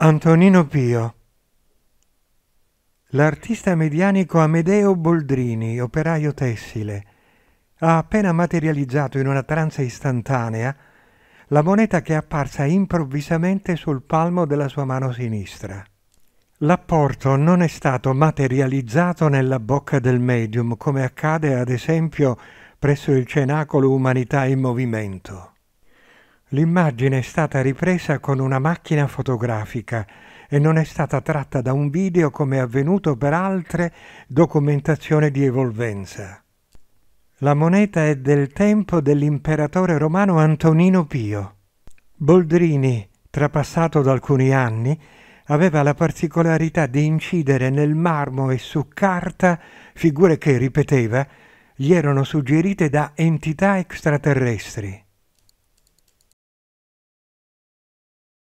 Antonino Pio L'artista medianico Amedeo Boldrini, operaio tessile, ha appena materializzato in una tranza istantanea la moneta che è apparsa improvvisamente sul palmo della sua mano sinistra. L'apporto non è stato materializzato nella bocca del medium, come accade ad esempio presso il cenacolo Umanità in Movimento. L'immagine è stata ripresa con una macchina fotografica e non è stata tratta da un video come è avvenuto per altre documentazioni di evolvenza. La moneta è del tempo dell'imperatore romano Antonino Pio. Boldrini, trapassato da alcuni anni, aveva la particolarità di incidere nel marmo e su carta figure che, ripeteva, gli erano suggerite da entità extraterrestri.